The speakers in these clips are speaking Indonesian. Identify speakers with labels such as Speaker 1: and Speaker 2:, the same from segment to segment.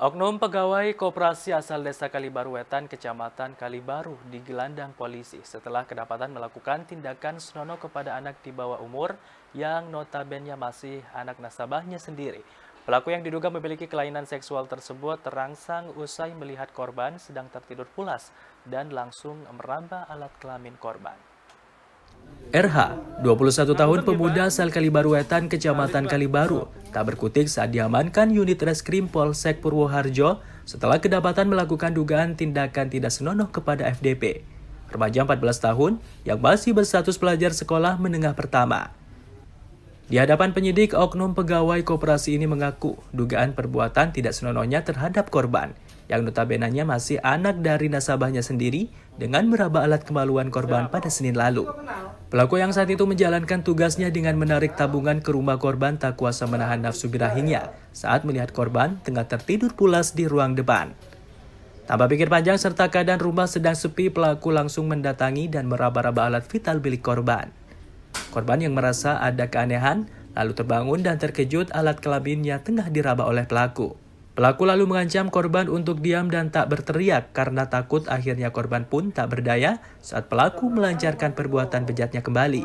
Speaker 1: Oknum pegawai kooperasi asal desa Kalibaru Wetan, kecamatan Kalibaru, digelandang polisi setelah kedapatan melakukan tindakan senono kepada anak di bawah umur yang notabene masih anak nasabahnya sendiri. Pelaku yang diduga memiliki kelainan seksual tersebut terangsang usai melihat korban sedang tertidur pulas dan langsung merambah alat kelamin korban. RH, 21 tahun pemuda asal Kalibaru Wetan, Kecamatan Kalibaru, tak berkutik saat diamankan unit reskrim Polsek Purwoharjo setelah kedapatan melakukan dugaan tindakan tidak senonoh kepada FDP. Remaja 14 tahun yang masih berstatus pelajar sekolah menengah pertama. Di hadapan penyidik, oknum pegawai koperasi ini mengaku dugaan perbuatan tidak senonohnya terhadap korban yang notabenanya masih anak dari nasabahnya sendiri dengan meraba alat kemaluan korban pada Senin lalu. Pelaku yang saat itu menjalankan tugasnya dengan menarik tabungan ke rumah korban tak kuasa menahan nafsu birahinya saat melihat korban tengah tertidur pulas di ruang depan. Tanpa pikir panjang serta keadaan rumah sedang sepi, pelaku langsung mendatangi dan meraba-raba alat vital milik korban. Korban yang merasa ada keanehan, lalu terbangun dan terkejut alat kelaminnya tengah diraba oleh pelaku. Pelaku lalu mengancam korban untuk diam dan tak berteriak karena takut akhirnya korban pun tak berdaya saat pelaku melancarkan perbuatan bejatnya kembali.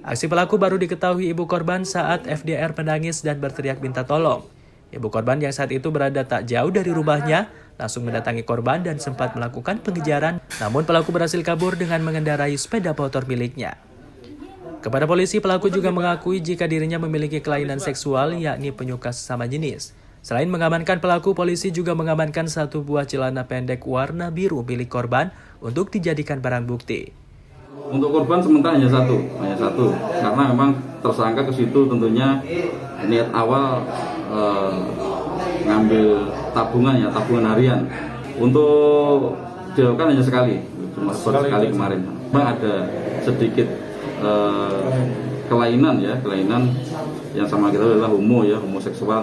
Speaker 1: Aksi pelaku baru diketahui ibu korban saat FDR menangis dan berteriak minta tolong. Ibu korban yang saat itu berada tak jauh dari rumahnya langsung mendatangi korban dan sempat melakukan pengejaran, namun pelaku berhasil kabur dengan mengendarai sepeda motor miliknya. Kepada polisi, pelaku juga mengakui jika dirinya memiliki kelainan seksual yakni penyuka sesama jenis. Selain mengamankan pelaku, polisi juga mengamankan satu buah celana pendek warna biru milik korban untuk dijadikan
Speaker 2: barang bukti. Untuk korban sementara hanya satu, hanya satu, karena memang tersangka ke situ tentunya niat awal eh, ngambil tabungan ya, tabungan harian. Untuk dilakukan hanya sekali, cuma sekali, sekali kemarin. Memang ada sedikit eh, kelainan ya, kelainan yang sama kita adalah homo ya, homoseksual.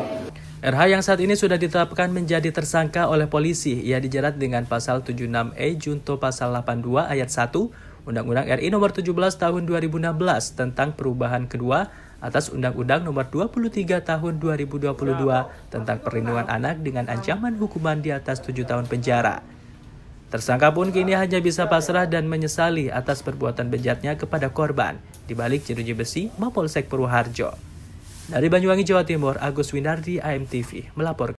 Speaker 2: RH yang saat ini sudah ditetapkan
Speaker 1: menjadi tersangka oleh polisi. Ia dijerat dengan pasal 76E junto pasal 82 ayat 1 Undang-Undang RI nomor 17 tahun 2016 tentang perubahan kedua atas Undang-Undang nomor 23 tahun 2022 tentang perlindungan anak dengan ancaman hukuman di atas 7 tahun penjara. Tersangka pun kini hanya bisa pasrah dan menyesali atas perbuatan bejatnya kepada korban di balik jeruji besi Mapolsek Purwoharjo. Dari Banyuwangi, Jawa Timur, Agus Winardi, AMTV, melaporkan.